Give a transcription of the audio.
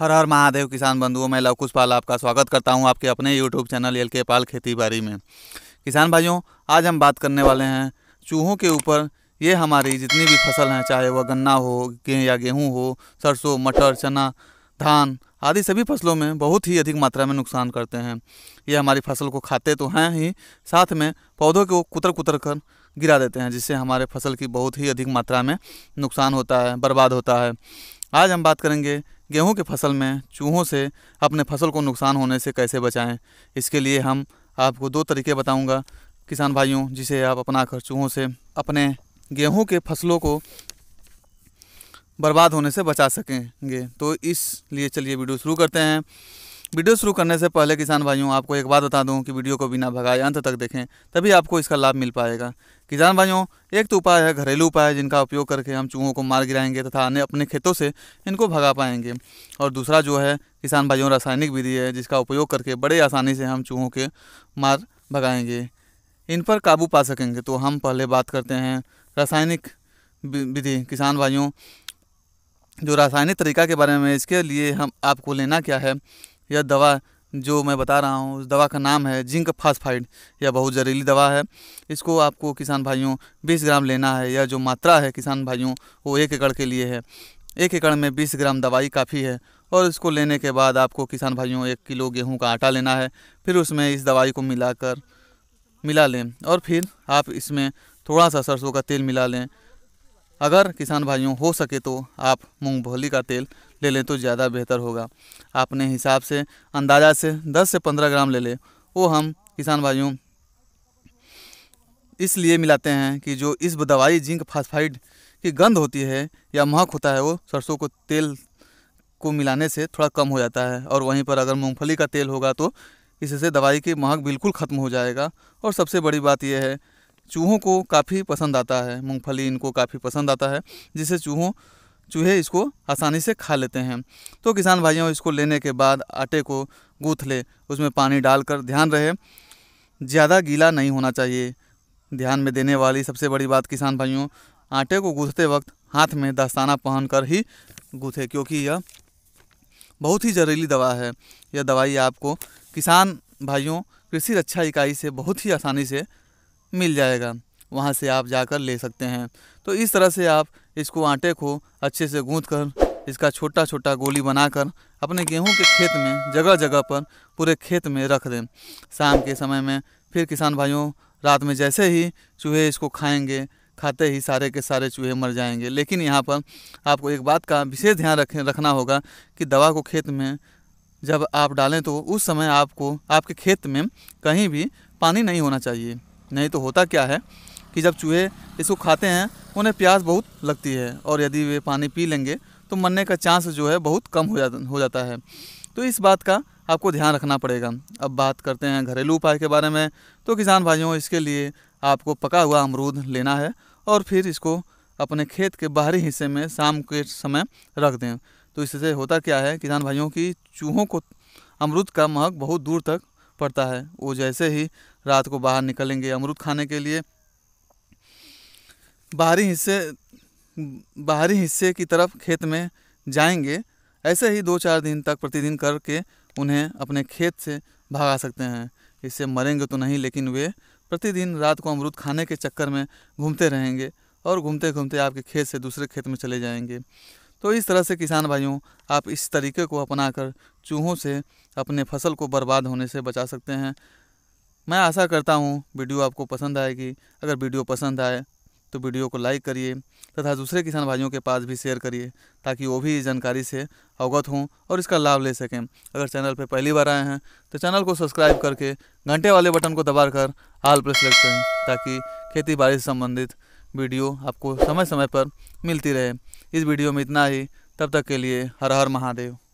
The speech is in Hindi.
हर हर महादेव किसान बंधुओं मैं लवकुश पाल आपका स्वागत करता हूं आपके अपने यूट्यूब चैनल एल के पाल खेती बाड़ी में किसान भाइयों आज हम बात करने वाले हैं चूहों के ऊपर ये हमारी जितनी भी फसल हैं चाहे वह गन्ना हो गे या गेहूँ हो सरसों मटर चना धान आदि सभी फसलों में बहुत ही अधिक मात्रा में नुकसान करते हैं ये हमारी फसल को खाते तो हैं ही साथ में पौधों को कुतर कुतर कर गिरा देते हैं जिससे हमारे फसल की बहुत ही अधिक मात्रा में नुकसान होता है बर्बाद होता है आज हम बात करेंगे गेहूं की फसल में चूहों से अपने फसल को नुकसान होने से कैसे बचाएं इसके लिए हम आपको दो तरीके बताऊंगा किसान भाइयों जिसे आप अपना कर चूहों से अपने गेहूं के फसलों को बर्बाद होने से बचा सकेंगे तो इसलिए चलिए वीडियो शुरू करते हैं वीडियो शुरू करने से पहले किसान भाइयों आपको एक बात बता दूं कि वीडियो को बिना भगाए अंत तक देखें तभी आपको इसका लाभ मिल पाएगा किसान भाइयों एक तो उपाय है घरेलू उपाय जिनका उपयोग करके हम चूहों को मार गिराएंगे तथा अन्य अपने खेतों से इनको भगा पाएंगे और दूसरा जो है किसान भाइयों रासायनिक विधि है जिसका उपयोग करके बड़े आसानी से हम चूहों के मार भगाएंगे इन पर काबू पा सकेंगे तो हम पहले बात करते हैं रासायनिक विधि किसान भाइयों जो रासायनिक तरीका के बारे में इसके लिए हम आपको लेना क्या है यह दवा जो मैं बता रहा हूँ उस दवा का नाम है जिंक फास्फाइड यह बहुत जहरीली दवा है इसको आपको किसान भाइयों 20 ग्राम लेना है यह जो मात्रा है किसान भाइयों वो एक एकड़ के लिए है एक एकड़ में 20 ग्राम दवाई काफ़ी है और इसको लेने के बाद आपको किसान भाइयों एक किलो गेहूं का आटा लेना है फिर उसमें इस दवाई को मिलाकर मिला लें और फिर आप इसमें थोड़ा सा सरसों का तेल मिला लें अगर किसान भाइयों हो सके तो आप मूँगफली का तेल ले लें तो ज़्यादा बेहतर होगा आपने हिसाब से अंदाजा से 10 से 15 ग्राम ले लें वो हम किसान भाइयों इसलिए मिलाते हैं कि जो इस दवाई जिंक फास्फाइड की गंध होती है या महक होता है वो सरसों को तेल को मिलाने से थोड़ा कम हो जाता है और वहीं पर अगर मूँगफली का तेल होगा तो इससे दवाई की महक बिल्कुल ख़त्म हो जाएगा और सबसे बड़ी बात यह है चूहों को काफ़ी पसंद आता है मूँगफली इनको काफ़ी पसंद आता है जिससे चूहों चूहे इसको आसानी से खा लेते हैं तो किसान भाइयों इसको लेने के बाद आटे को गूँथ ले उसमें पानी डालकर ध्यान रहे ज़्यादा गीला नहीं होना चाहिए ध्यान में देने वाली सबसे बड़ी बात किसान भाइयों आटे को गूँथते वक्त हाथ में दस्ताना पहनकर ही गूँथे क्योंकि यह बहुत ही जहरीली दवा है यह दवाई आपको किसान भाइयों कृषि रक्षा इकाई से बहुत ही आसानी से मिल जाएगा वहाँ से आप जाकर ले सकते हैं तो इस तरह से आप इसको आटे को अच्छे से गूँथ कर इसका छोटा छोटा गोली बनाकर अपने गेहूं के खेत में जगह जगह पर पूरे खेत में रख दें शाम के समय में फिर किसान भाइयों रात में जैसे ही चूहे इसको खाएंगे खाते ही सारे के सारे चूहे मर जाएंगे लेकिन यहाँ पर आपको एक बात का विशेष ध्यान रखें रखना होगा कि दवा को खेत में जब आप डालें तो उस समय आपको आपके खेत में कहीं भी पानी नहीं होना चाहिए नहीं तो होता क्या है कि जब चूहे इसको खाते हैं उन्हें प्यास बहुत लगती है और यदि वे पानी पी लेंगे तो मरने का चांस जो है बहुत कम हो जाता हो जाता है तो इस बात का आपको ध्यान रखना पड़ेगा अब बात करते हैं घरेलू उपाय के बारे में तो किसान भाइयों इसके लिए आपको पका हुआ अमरूद लेना है और फिर इसको अपने खेत के बाहरी हिस्से में शाम के समय रख दें तो इससे होता क्या है किसान भाइयों की चूहों को अमरूद का महक बहुत दूर तक पड़ता है वो जैसे ही रात को बाहर निकलेंगे अमरूद खाने के लिए बाहरी हिस्से बाहरी हिस्से की तरफ खेत में जाएंगे ऐसे ही दो चार दिन तक प्रतिदिन करके उन्हें अपने खेत से भगा सकते हैं इससे मरेंगे तो नहीं लेकिन वे प्रतिदिन रात को अमरूद खाने के चक्कर में घूमते रहेंगे और घूमते घूमते आपके खेत से दूसरे खेत में चले जाएंगे तो इस तरह से किसान भाइयों आप इस तरीके को अपनाकर चूहों से अपने फसल को बर्बाद होने से बचा सकते हैं मैं आशा करता हूँ वीडियो आपको पसंद आएगी अगर वीडियो पसंद आए तो वीडियो को लाइक करिए तथा दूसरे किसान भाइयों के पास भी शेयर करिए ताकि वो भी इस जानकारी से अवगत हों और इसका लाभ ले सकें अगर चैनल पर पहली बार आए हैं तो चैनल को सब्सक्राइब करके घंटे वाले बटन को दबा कर आल प्रेस लेट करें ताकि खेती बाड़ी से संबंधित वीडियो आपको समय समय पर मिलती रहे इस वीडियो में इतना ही तब तक के लिए हर हर महादेव